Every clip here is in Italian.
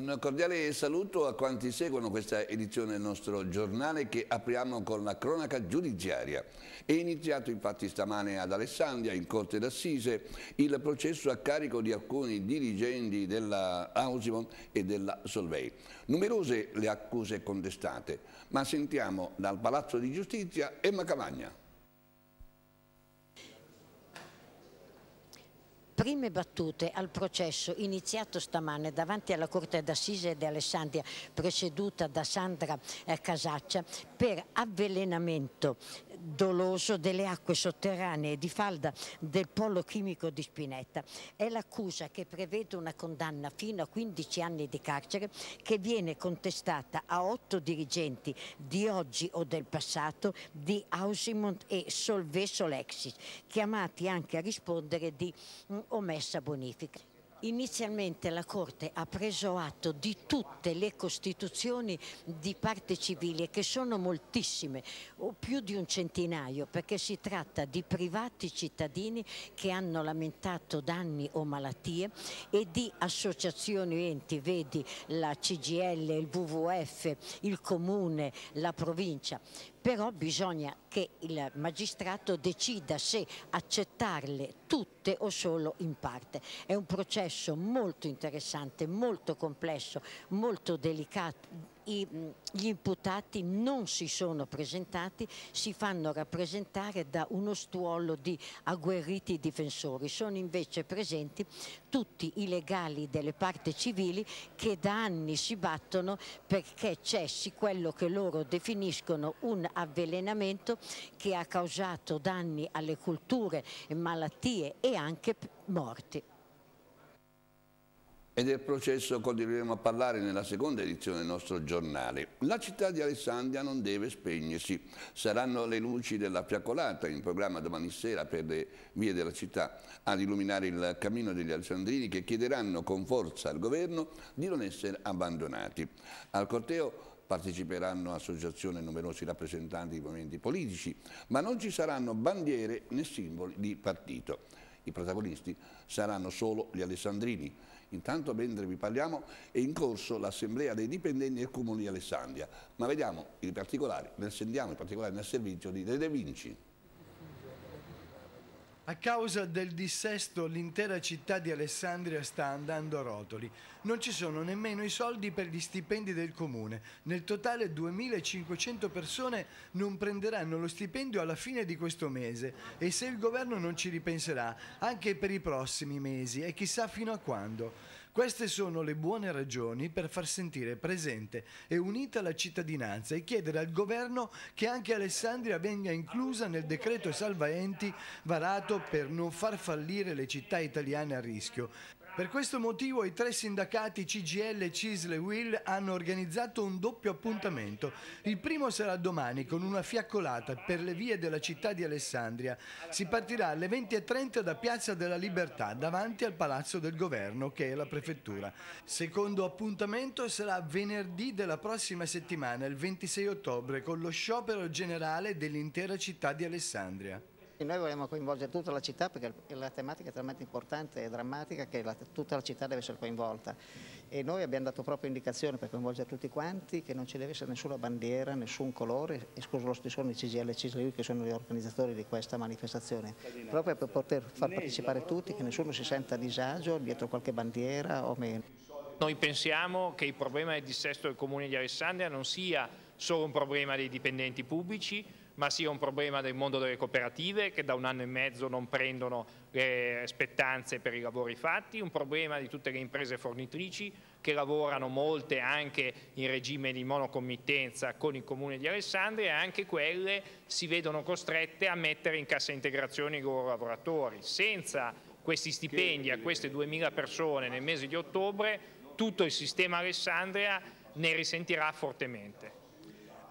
Un cordiale saluto a quanti seguono questa edizione del nostro giornale che apriamo con la cronaca giudiziaria. È iniziato infatti stamane ad Alessandria, in Corte d'Assise, il processo a carico di alcuni dirigenti della Ausimon e della Solvay. Numerose le accuse contestate, ma sentiamo dal Palazzo di Giustizia Emma Cavagna. prime battute al processo iniziato stamane davanti alla Corte d'Assise di Alessandria, presieduta da Sandra eh, Casaccia, per avvelenamento doloso delle acque sotterranee di falda del polo chimico di Spinetta. È l'accusa che prevede una condanna fino a 15 anni di carcere che viene contestata a otto dirigenti di oggi o del passato di Ausimont e Solvay Solexis, chiamati anche a rispondere di mm, messa bonifica. Inizialmente la Corte ha preso atto di tutte le costituzioni di parte civile, che sono moltissime, o più di un centinaio, perché si tratta di privati cittadini che hanno lamentato danni o malattie e di associazioni enti, vedi la CGL, il WWF, il Comune, la provincia però bisogna che il magistrato decida se accettarle tutte o solo in parte. È un processo molto interessante, molto complesso, molto delicato, i, gli imputati non si sono presentati, si fanno rappresentare da uno stuolo di agguerriti difensori. Sono invece presenti tutti i legali delle parti civili che da anni si battono perché cessi quello che loro definiscono un avvelenamento che ha causato danni alle culture, malattie e anche morti e del processo continueremo a parlare nella seconda edizione del nostro giornale. La città di Alessandria non deve spegnersi, saranno le luci della fiaccolata in programma domani sera per le vie della città ad illuminare il cammino degli alessandrini che chiederanno con forza al governo di non essere abbandonati. Al corteo parteciperanno associazioni e numerosi rappresentanti di movimenti politici, ma non ci saranno bandiere né simboli di partito i protagonisti saranno solo gli alessandrini. Intanto mentre vi parliamo è in corso l'assemblea dei dipendenti del Comune di Alessandria, ma vediamo i particolari, ne scendiamo i particolari nel servizio di De, De Vinci. A causa del dissesto l'intera città di Alessandria sta andando a rotoli. Non ci sono nemmeno i soldi per gli stipendi del comune. Nel totale 2500 persone non prenderanno lo stipendio alla fine di questo mese e se il governo non ci ripenserà anche per i prossimi mesi e chissà fino a quando. Queste sono le buone ragioni per far sentire presente e unita la cittadinanza e chiedere al governo che anche Alessandria venga inclusa nel decreto salvaenti varato per non far fallire le città italiane a rischio. Per questo motivo i tre sindacati CGL, CISL e WIL hanno organizzato un doppio appuntamento. Il primo sarà domani con una fiaccolata per le vie della città di Alessandria. Si partirà alle 20.30 da Piazza della Libertà davanti al Palazzo del Governo che è la prefettura. Secondo appuntamento sarà venerdì della prossima settimana, il 26 ottobre, con lo sciopero generale dell'intera città di Alessandria. Noi vogliamo coinvolgere tutta la città perché la tematica è talmente importante e drammatica che la, tutta la città deve essere coinvolta e noi abbiamo dato proprio indicazione per coinvolgere tutti quanti che non ci deve essere nessuna bandiera, nessun colore, escluso lo stesso il CGL e CSLU che sono gli organizzatori di questa manifestazione, proprio per poter far partecipare tutti, che nessuno si senta a disagio dietro qualche bandiera o meno. Noi pensiamo che il problema del dissesto del Comune di Alessandria non sia solo un problema dei dipendenti pubblici, ma sia un problema del mondo delle cooperative che da un anno e mezzo non prendono le eh, aspettanze per i lavori fatti, un problema di tutte le imprese fornitrici che lavorano molte anche in regime di monocommittenza con il Comune di Alessandria e anche quelle si vedono costrette a mettere in cassa integrazione i loro lavoratori. Senza questi stipendi a queste 2.000 persone nel mese di ottobre tutto il sistema Alessandria ne risentirà fortemente.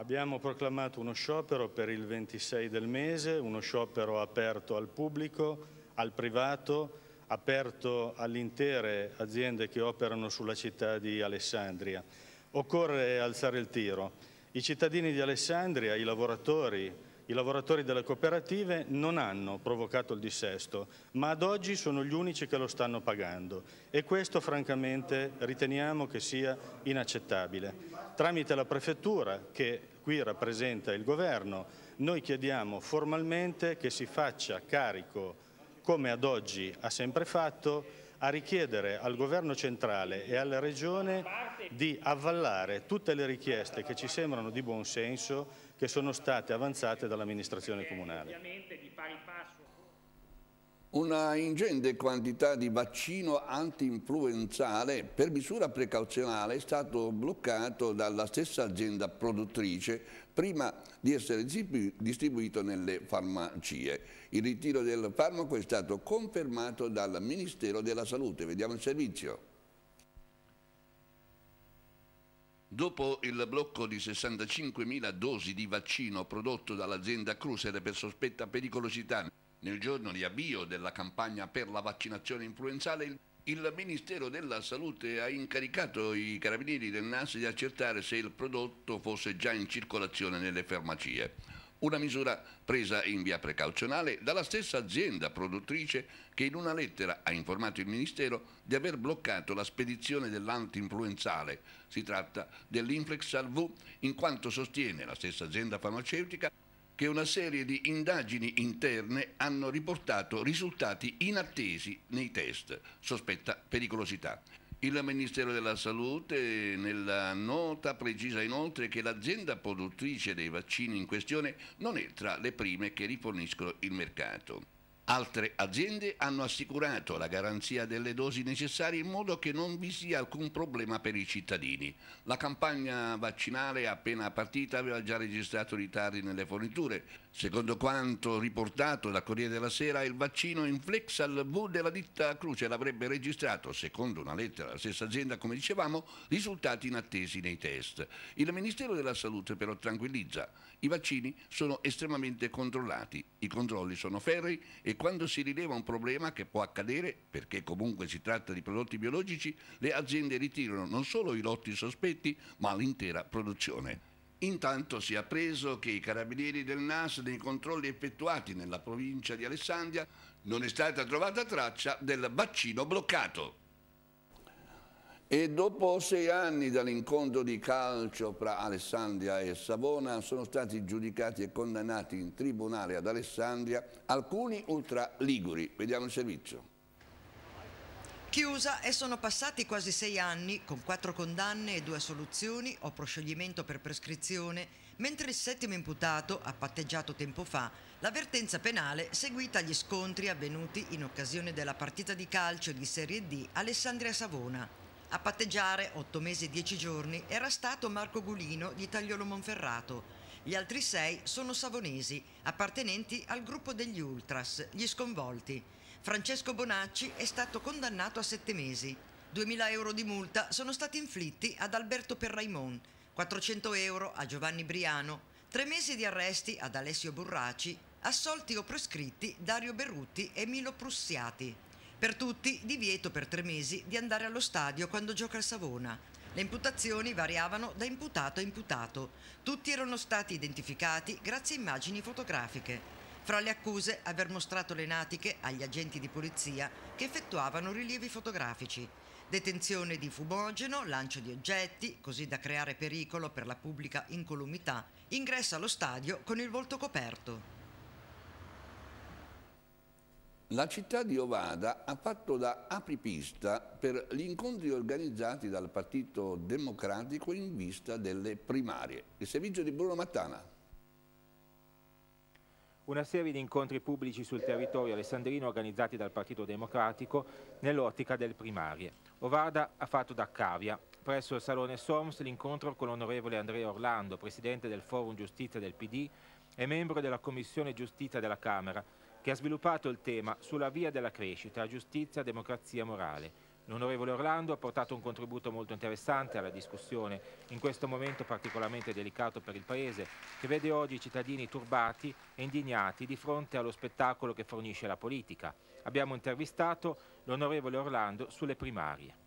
Abbiamo proclamato uno sciopero per il 26 del mese, uno sciopero aperto al pubblico, al privato, aperto alle intere aziende che operano sulla città di Alessandria. Occorre alzare il tiro. I cittadini di Alessandria, i lavoratori, i lavoratori delle cooperative non hanno provocato il dissesto, ma ad oggi sono gli unici che lo stanno pagando e questo francamente riteniamo che sia inaccettabile. Tramite la Prefettura, che qui rappresenta il Governo, noi chiediamo formalmente che si faccia carico, come ad oggi ha sempre fatto, a richiedere al governo centrale e alla regione di avvallare tutte le richieste che ci sembrano di buon senso che sono state avanzate dall'amministrazione comunale. Una ingente quantità di vaccino anti-influenzale per misura precauzionale è stato bloccato dalla stessa azienda produttrice prima di essere distribuito nelle farmacie. Il ritiro del farmaco è stato confermato dal Ministero della Salute. Vediamo il servizio. Dopo il blocco di 65.000 dosi di vaccino prodotto dall'azienda Cruiser per sospetta pericolosità nel giorno di avvio della campagna per la vaccinazione influenzale, il Ministero della Salute ha incaricato i carabinieri del NAS di accertare se il prodotto fosse già in circolazione nelle farmacie. Una misura presa in via precauzionale dalla stessa azienda produttrice che in una lettera ha informato il Ministero di aver bloccato la spedizione dell'antinfluenzale. Si tratta dell'Inflexal V in quanto sostiene la stessa azienda farmaceutica che una serie di indagini interne hanno riportato risultati inattesi nei test, sospetta pericolosità. Il Ministero della Salute nella nota precisa inoltre che l'azienda produttrice dei vaccini in questione non è tra le prime che riforniscono il mercato. Altre aziende hanno assicurato la garanzia delle dosi necessarie in modo che non vi sia alcun problema per i cittadini. La campagna vaccinale appena partita aveva già registrato ritardi nelle forniture. Secondo quanto riportato da Corriere della Sera, il vaccino Inflex al V della ditta Cruce l'avrebbe registrato, secondo una lettera della stessa azienda, come dicevamo, risultati inattesi nei test. Il Ministero della Salute però tranquillizza. I vaccini sono estremamente controllati, i controlli sono ferri e quando si rileva un problema che può accadere, perché comunque si tratta di prodotti biologici, le aziende ritirano non solo i lotti sospetti, ma l'intera produzione. Intanto si è appreso che i carabinieri del NAS nei controlli effettuati nella provincia di Alessandria non è stata trovata traccia del vaccino bloccato. E dopo sei anni dall'incontro di calcio fra Alessandria e Savona sono stati giudicati e condannati in tribunale ad Alessandria alcuni ultra liguri. Vediamo il servizio. Chiusa e sono passati quasi sei anni con quattro condanne e due assoluzioni o proscioglimento per prescrizione, mentre il settimo imputato ha patteggiato tempo fa l'avvertenza penale seguita agli scontri avvenuti in occasione della partita di calcio di Serie D Alessandria Savona. A patteggiare 8 mesi e 10 giorni era stato Marco Gulino di Tagliolo Monferrato. Gli altri sei sono savonesi, appartenenti al gruppo degli Ultras, gli sconvolti. Francesco Bonacci è stato condannato a 7 mesi. 2.000 euro di multa sono stati inflitti ad Alberto Perraimon, 400 euro a Giovanni Briano, 3 mesi di arresti ad Alessio Burraci, assolti o prescritti Dario Berruti e Milo Prussiati. Per tutti, divieto per tre mesi di andare allo stadio quando gioca il Savona. Le imputazioni variavano da imputato a imputato. Tutti erano stati identificati grazie a immagini fotografiche. Fra le accuse, aver mostrato le natiche agli agenti di polizia che effettuavano rilievi fotografici, detenzione di fumogeno, lancio di oggetti, così da creare pericolo per la pubblica incolumità, ingresso allo stadio con il volto coperto. La città di Ovada ha fatto da apripista per gli incontri organizzati dal Partito Democratico in vista delle primarie. Il servizio di Bruno Mattana. Una serie di incontri pubblici sul territorio alessandrino organizzati dal Partito Democratico nell'ottica delle primarie. Ovada ha fatto da cavia. Presso il Salone Soms l'incontro con l'onorevole Andrea Orlando, presidente del Forum Giustizia del PD e membro della Commissione Giustizia della Camera, che ha sviluppato il tema sulla via della crescita, giustizia, democrazia morale. L'onorevole Orlando ha portato un contributo molto interessante alla discussione in questo momento particolarmente delicato per il Paese, che vede oggi i cittadini turbati e indignati di fronte allo spettacolo che fornisce la politica. Abbiamo intervistato l'onorevole Orlando sulle primarie.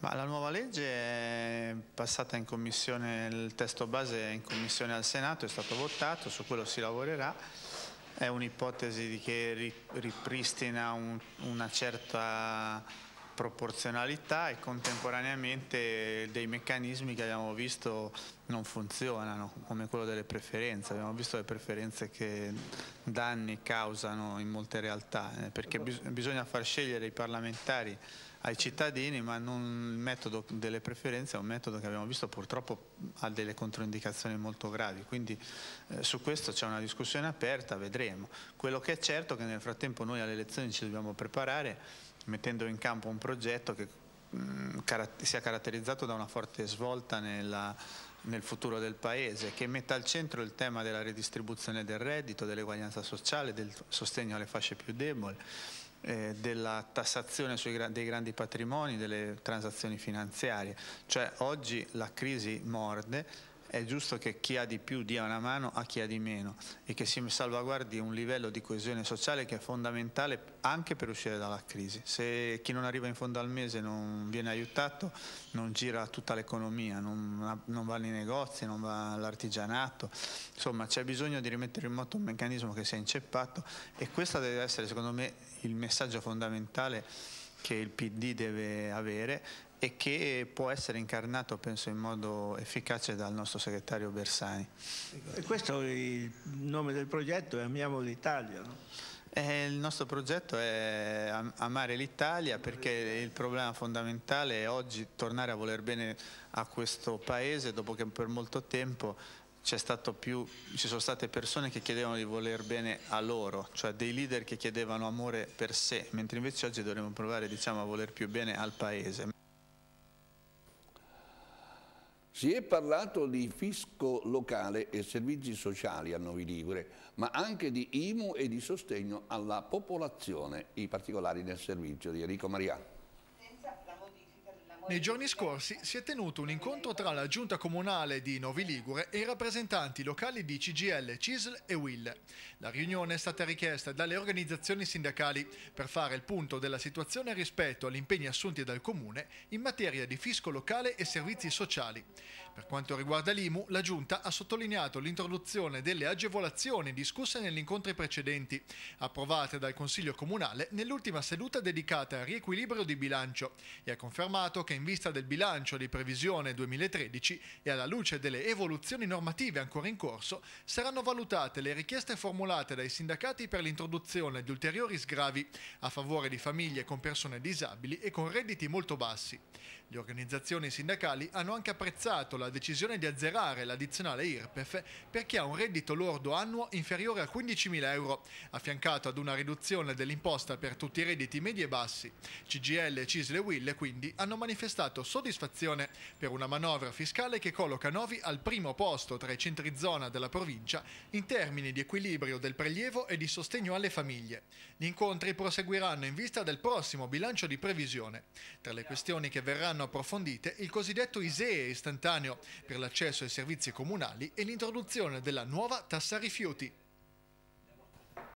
Ma la nuova legge è passata in commissione, il testo base in commissione al Senato, è stato votato, su quello si lavorerà. È un'ipotesi che ripristina un, una certa proporzionalità e contemporaneamente dei meccanismi che abbiamo visto non funzionano, come quello delle preferenze. Abbiamo visto le preferenze che danni causano in molte realtà, eh, perché bisogna far scegliere i parlamentari ai cittadini, ma non, il metodo delle preferenze è un metodo che abbiamo visto purtroppo ha delle controindicazioni molto gravi, quindi eh, su questo c'è una discussione aperta, vedremo. Quello che è certo è che nel frattempo noi alle elezioni ci dobbiamo preparare mettendo in campo un progetto che mh, mm, sia caratterizzato da una forte svolta nella nel futuro del Paese, che metta al centro il tema della redistribuzione del reddito, dell'eguaglianza sociale, del sostegno alle fasce più deboli eh, della tassazione sui, dei grandi patrimoni, delle transazioni finanziarie. Cioè oggi la crisi morde, è giusto che chi ha di più dia una mano a chi ha di meno e che si salvaguardi un livello di coesione sociale che è fondamentale anche per uscire dalla crisi. Se chi non arriva in fondo al mese non viene aiutato, non gira tutta l'economia, non, non va nei negozi, non va all'artigianato, insomma c'è bisogno di rimettere in moto un meccanismo che sia inceppato e questo deve essere secondo me il messaggio fondamentale che il PD deve avere e che può essere incarnato penso in modo efficace dal nostro segretario Bersani. E questo è il nome del progetto è Amiamo l'Italia. No? Eh, il nostro progetto è amare l'Italia perché il problema fondamentale è oggi tornare a voler bene a questo paese dopo che per molto tempo più, ci sono state persone che chiedevano di voler bene a loro, cioè dei leader che chiedevano amore per sé, mentre invece oggi dovremmo provare diciamo, a voler più bene al paese. Si è parlato di fisco locale e servizi sociali a Novi Ligure, ma anche di IMU e di sostegno alla popolazione, i particolari del servizio di Enrico Mariano. Nei giorni scorsi si è tenuto un incontro tra la giunta comunale di Novi Ligure e i rappresentanti locali di CGL, CISL e WIL. La riunione è stata richiesta dalle organizzazioni sindacali per fare il punto della situazione rispetto agli impegni assunti dal Comune in materia di fisco locale e servizi sociali. Per quanto riguarda l'IMU, la giunta ha sottolineato l'introduzione delle agevolazioni discusse negli incontri precedenti, approvate dal Consiglio Comunale nell'ultima seduta dedicata al riequilibrio di bilancio e ha confermato che che in vista del bilancio di previsione 2013 e alla luce delle evoluzioni normative ancora in corso, saranno valutate le richieste formulate dai sindacati per l'introduzione di ulteriori sgravi a favore di famiglie con persone disabili e con redditi molto bassi. Le organizzazioni sindacali hanno anche apprezzato la decisione di azzerare l'addizionale IRPEF per chi ha un reddito lordo annuo inferiore a 15.000 euro, affiancato ad una riduzione dell'imposta per tutti i redditi medi e bassi. CGL, CISL e Will quindi hanno manifestato manifestato soddisfazione per una manovra fiscale che colloca Novi al primo posto tra i centri zona della provincia in termini di equilibrio del prelievo e di sostegno alle famiglie. Gli incontri proseguiranno in vista del prossimo bilancio di previsione. Tra le questioni che verranno approfondite il cosiddetto ISEE istantaneo per l'accesso ai servizi comunali e l'introduzione della nuova tassa rifiuti.